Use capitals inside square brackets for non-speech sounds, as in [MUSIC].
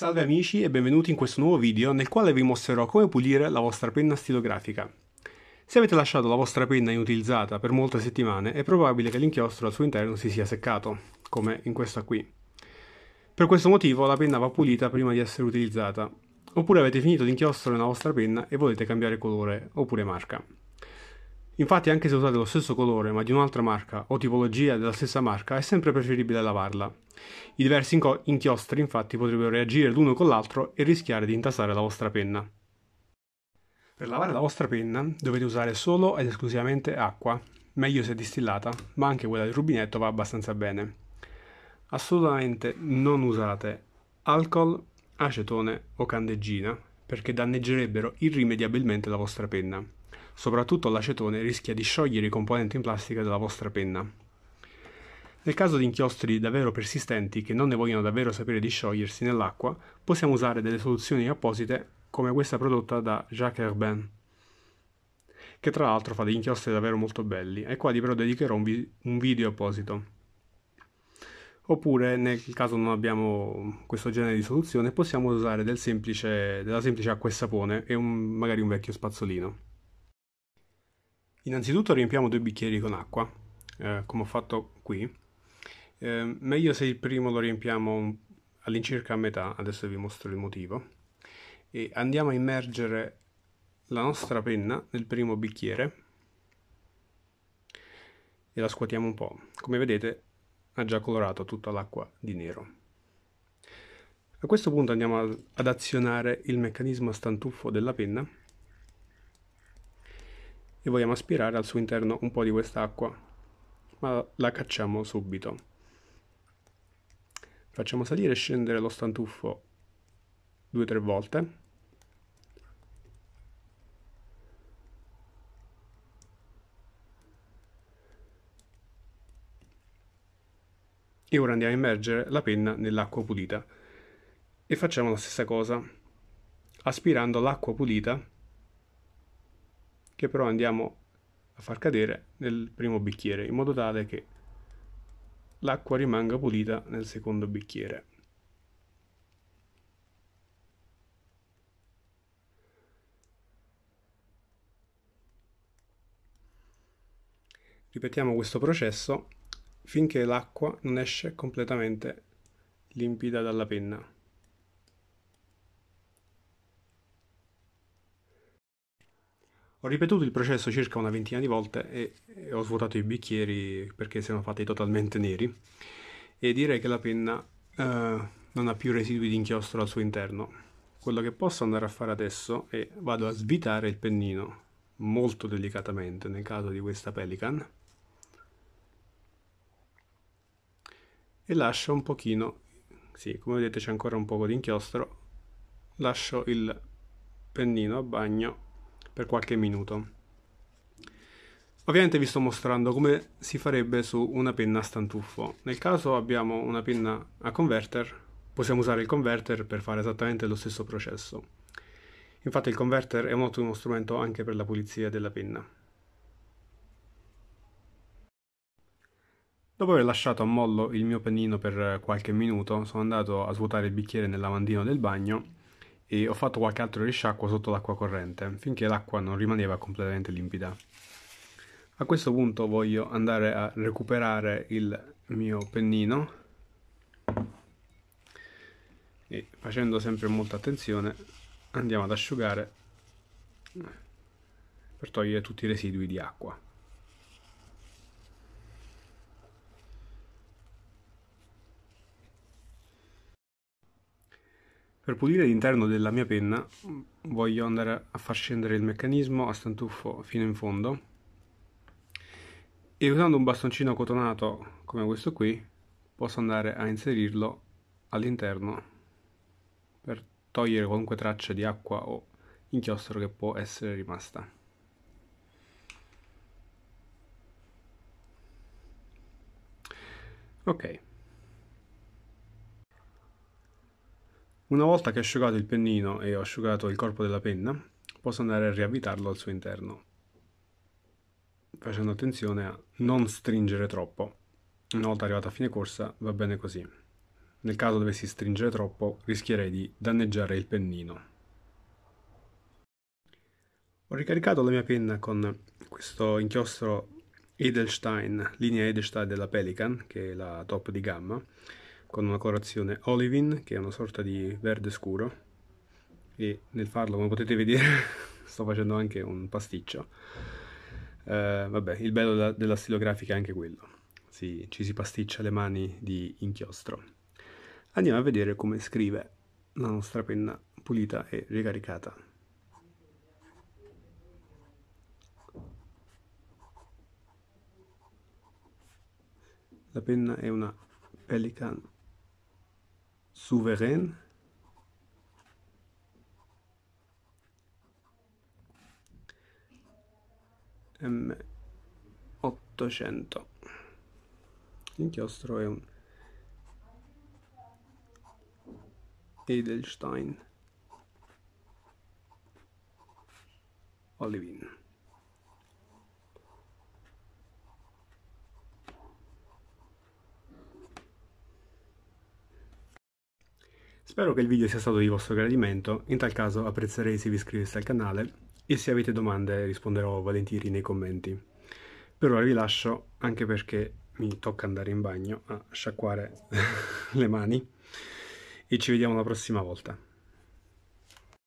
Salve amici e benvenuti in questo nuovo video nel quale vi mostrerò come pulire la vostra penna stilografica. Se avete lasciato la vostra penna inutilizzata per molte settimane è probabile che l'inchiostro al suo interno si sia seccato, come in questa qui. Per questo motivo la penna va pulita prima di essere utilizzata, oppure avete finito l'inchiostro nella vostra penna e volete cambiare colore oppure marca. Infatti anche se usate lo stesso colore ma di un'altra marca o tipologia della stessa marca è sempre preferibile lavarla. I diversi inchiostri infatti potrebbero reagire l'uno con l'altro e rischiare di intasare la vostra penna. Per lavare la vostra penna dovete usare solo ed esclusivamente acqua, meglio se distillata, ma anche quella del rubinetto va abbastanza bene. Assolutamente non usate alcol, acetone o candeggina perché danneggerebbero irrimediabilmente la vostra penna. Soprattutto l'acetone rischia di sciogliere i componenti in plastica della vostra penna. Nel caso di inchiostri davvero persistenti che non ne vogliono davvero sapere di sciogliersi nell'acqua, possiamo usare delle soluzioni apposite come questa prodotta da Jacques Herbin che tra l'altro fa degli inchiostri davvero molto belli, ai quali però dedicherò un, vi- un, video apposito. Oppure, nel caso non abbiamo questo genere di soluzione, possiamo usare del semplice, della semplice acqua e sapone e un, magari un vecchio spazzolino. Innanzitutto riempiamo due bicchieri con acqua, eh, come ho fatto qui. Eh, meglio se il primo lo riempiamo all'incirca a metà, adesso vi mostro il motivo. E andiamo a immergere la nostra penna nel primo bicchiere e la scuotiamo un po'. Come vedete ha già colorato tutta l'acqua di nero. A questo punto andiamo ad azionare il meccanismo a stantuffo della penna e vogliamo aspirare al suo interno un po' di quest'acqua, ma la cacciamo subito. Facciamo salire e scendere lo stantuffo due o tre volte. E ora andiamo a immergere la penna nell'acqua pulita. E facciamo la stessa cosa, aspirando l'acqua pulita che però andiamo a far cadere nel primo bicchiere in modo tale che l'acqua rimanga pulita nel secondo bicchiere. Ripetiamo questo processo finché l'acqua non esce completamente limpida dalla penna. Ho ripetuto il processo circa una ventina di volte e, e ho svuotato i bicchieri perché si erano fatti totalmente neri e direi che la penna eh, non ha più residui di inchiostro al suo interno. Quello che posso andare a fare adesso è vado a svitare il pennino molto delicatamente nel caso di questa Pelican e lascio un pochino, sì, come vedete c'è ancora un poco di inchiostro, lascio il pennino a bagno per qualche minuto. Ovviamente vi sto mostrando come si farebbe su una penna a stantuffo. Nel caso abbiamo una penna a converter, possiamo usare il converter per fare esattamente lo stesso processo. Infatti il converter è un ottimo strumento anche per la pulizia della penna. Dopo aver lasciato a mollo il mio pennino per qualche minuto, sono andato a svuotare il bicchiere nel lavandino del bagno e ho fatto qualche altro risciacquo sotto l'acqua corrente finché l'acqua non rimaneva completamente limpida. A questo punto voglio andare a recuperare il mio pennino e facendo sempre molta attenzione andiamo ad asciugare per togliere tutti i residui di acqua. Per pulire l'interno della mia penna mm, voglio andare a far scendere il meccanismo a stantuffo fino in fondo e usando un bastoncino cotonato come questo qui posso andare a inserirlo all'interno per togliere qualunque traccia di acqua o inchiostro che può essere rimasta. Ok, Una volta che ho asciugato il pennino e ho asciugato il corpo della penna, posso andare a riavvitarlo al suo interno, facendo attenzione a non stringere troppo. Una volta arrivato a fine corsa va bene così. Nel caso dovessi stringere troppo rischierei di danneggiare il pennino. Ho ricaricato la mia penna con questo inchiostro Edelstein, linea Edelstein della Pelican, che è la top di gamma, con una colorazione olivin, che è una sorta di verde scuro, e nel farlo, come potete vedere, [LAUGHS] sto facendo anche un pasticcio. Eh, vabbè, il bello della, della stilografica è anche quello, si, ci si pasticcia le mani di inchiostro. Andiamo a vedere come scrive la nostra penna pulita e ricaricata. La penna è una Pelican souveraine. M800. L'inchiostro è un Edelstein Olivin. Spero che il video sia stato di vostro gradimento, in tal caso apprezzerei se vi iscriveste al canale e se avete domande risponderò volentieri nei commenti. Per ora vi lascio anche perché mi tocca andare in bagno a sciacquare [LAUGHS] le mani e ci vediamo la prossima volta.